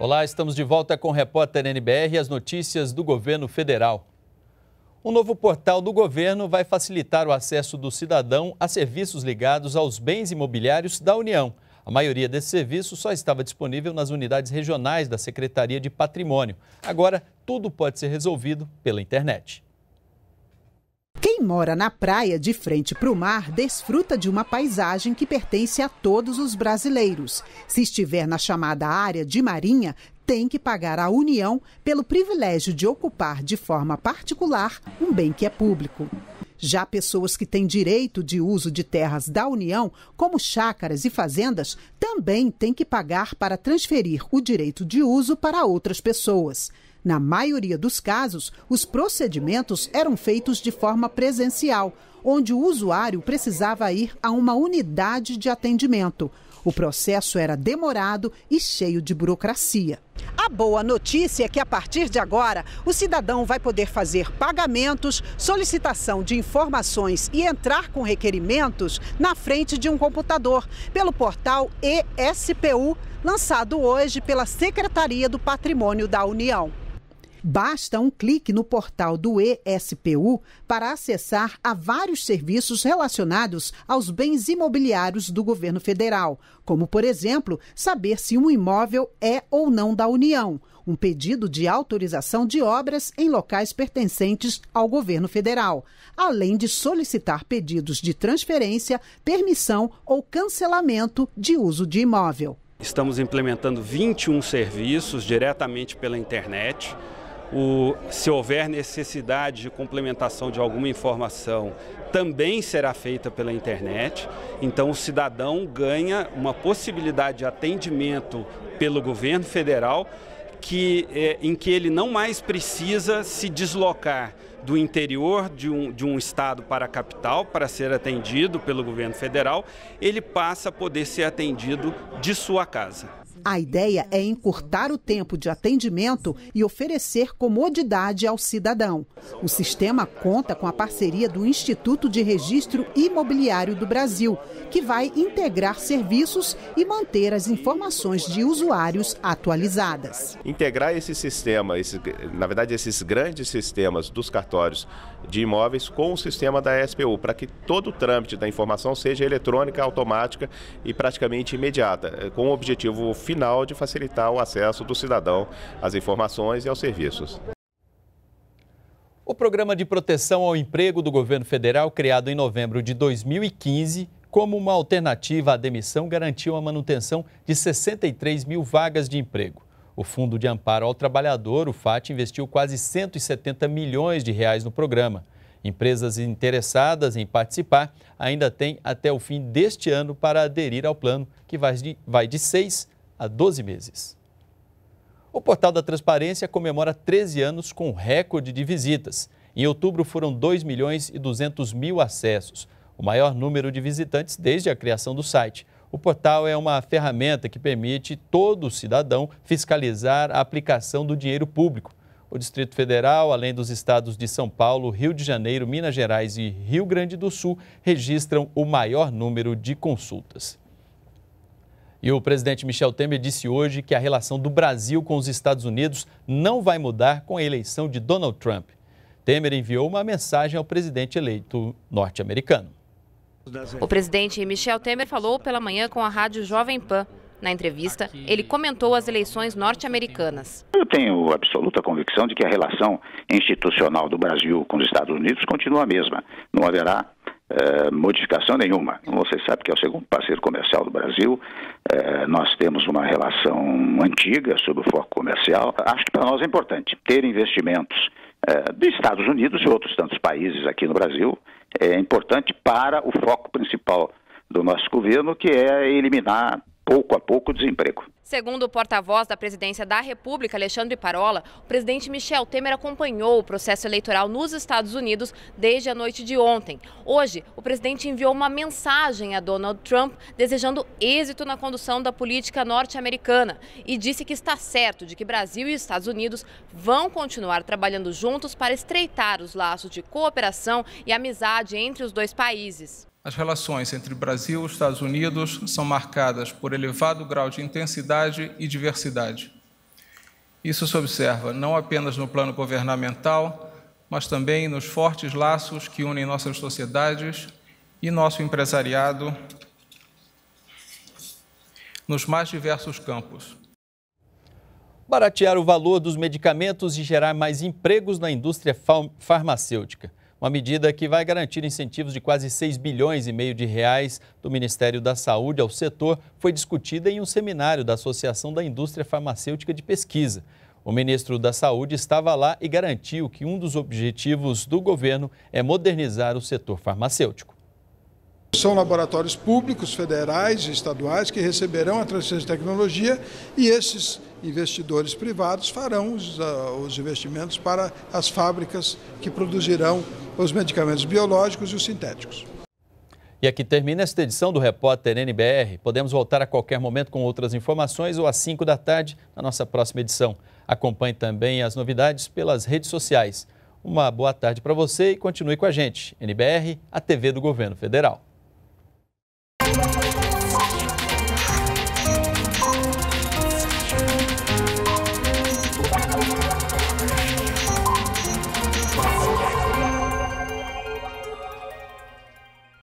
Olá, estamos de volta com o repórter NBR e as notícias do governo federal. O novo portal do governo vai facilitar o acesso do cidadão a serviços ligados aos bens imobiliários da União. A maioria desse serviço só estava disponível nas unidades regionais da Secretaria de Patrimônio. Agora, tudo pode ser resolvido pela internet. Quem mora na praia de frente para o mar desfruta de uma paisagem que pertence a todos os brasileiros. Se estiver na chamada área de marinha, tem que pagar à União pelo privilégio de ocupar de forma particular um bem que é público. Já pessoas que têm direito de uso de terras da União, como chácaras e fazendas, também têm que pagar para transferir o direito de uso para outras pessoas. Na maioria dos casos, os procedimentos eram feitos de forma presencial, onde o usuário precisava ir a uma unidade de atendimento. O processo era demorado e cheio de burocracia. A boa notícia é que a partir de agora, o cidadão vai poder fazer pagamentos, solicitação de informações e entrar com requerimentos na frente de um computador, pelo portal ESPU, lançado hoje pela Secretaria do Patrimônio da União. Basta um clique no portal do ESPU para acessar a vários serviços relacionados aos bens imobiliários do governo federal, como, por exemplo, saber se um imóvel é ou não da União, um pedido de autorização de obras em locais pertencentes ao governo federal, além de solicitar pedidos de transferência, permissão ou cancelamento de uso de imóvel. Estamos implementando 21 serviços diretamente pela internet. O, se houver necessidade de complementação de alguma informação, também será feita pela internet. Então, o cidadão ganha uma possibilidade de atendimento pelo governo federal que, é, em que ele não mais precisa se deslocar do interior de um, de um estado para a capital para ser atendido pelo governo federal, ele passa a poder ser atendido de sua casa. A ideia é encurtar o tempo de atendimento e oferecer comodidade ao cidadão. O sistema conta com a parceria do Instituto de Registro Imobiliário do Brasil, que vai integrar serviços e manter as informações de usuários atualizadas. Integrar esse sistema, esse, na verdade, esses grandes sistemas dos cartórios de imóveis com o sistema da SPU, para que todo o trâmite da informação seja eletrônica, automática e praticamente imediata, eh, com o objetivo final de facilitar o acesso do cidadão às informações e aos serviços. O Programa de Proteção ao Emprego do Governo Federal, criado em novembro de 2015, como uma alternativa à demissão, garantiu a manutenção de 63 mil vagas de emprego. O Fundo de Amparo ao Trabalhador, o FAT, investiu quase 170 milhões de reais no programa. Empresas interessadas em participar ainda têm até o fim deste ano para aderir ao plano, que vai de, vai 6 a 12 meses. O portal da Transparência comemora 13 anos com recorde de visitas. Em outubro foram 2 milhões e 200 mil acessos, o maior número de visitantes desde a criação do site. O portal é uma ferramenta que permite todo cidadão fiscalizar a aplicação do dinheiro público. O Distrito Federal, além dos estados de São Paulo, Rio de Janeiro, Minas Gerais e Rio Grande do Sul, registram o maior número de consultas. E o presidente Michel Temer disse hoje que a relação do Brasil com os Estados Unidos não vai mudar com a eleição de Donald Trump. Temer enviou uma mensagem ao presidente eleito norte-americano. O presidente Michel Temer falou pela manhã com a rádio Jovem Pan. Na entrevista, ele comentou as eleições norte-americanas. Eu tenho absoluta convicção de que a relação institucional do Brasil com os Estados Unidos continua a mesma. Não haverá eh, modificação nenhuma. Você sabe que é o segundo parceiro comercial do Brasil, eh, nós temos uma relação antiga sobre o foco comercial. Acho que para nós é importante ter investimentos eh, dos Estados Unidos e outros tantos países aqui no Brasil, é importante para o foco principal do nosso governo, que é eliminar pouco a pouco o desemprego. Segundo o porta-voz da Presidência da República, Alexandre Parola, o presidente Michel Temer acompanhou o processo eleitoral nos Estados Unidos desde a noite de ontem. Hoje, o presidente enviou uma mensagem a Donald Trump desejando êxito na condução da política norte-americana e disse que está certo de que Brasil e Estados Unidos vão continuar trabalhando juntos para estreitar os laços de cooperação e amizade entre os dois países. As relações entre Brasil e Estados Unidos são marcadas por elevado grau de intensidade e diversidade. Isso se observa não apenas no plano governamental, mas também nos fortes laços que unem nossas sociedades e nosso empresariado nos mais diversos campos. Baratear o valor dos medicamentos e gerar mais empregos na indústria farmacêutica uma medida que vai garantir incentivos de quase 6 bilhões e meio de reais do Ministério da Saúde ao setor, foi discutida em um seminário da Associação da Indústria Farmacêutica de Pesquisa. O ministro da Saúde estava lá e garantiu que um dos objetivos do governo é modernizar o setor farmacêutico. São laboratórios públicos, federais e estaduais que receberão a transferência de tecnologia e esses investidores privados farão os, uh, os investimentos para as fábricas que produzirão os medicamentos biológicos e os sintéticos. E aqui termina esta edição do Repórter NBR. Podemos voltar a qualquer momento com outras informações ou às 5 da tarde na nossa próxima edição. Acompanhe também as novidades pelas redes sociais. Uma boa tarde para você e continue com a gente. NBR, a TV do Governo Federal.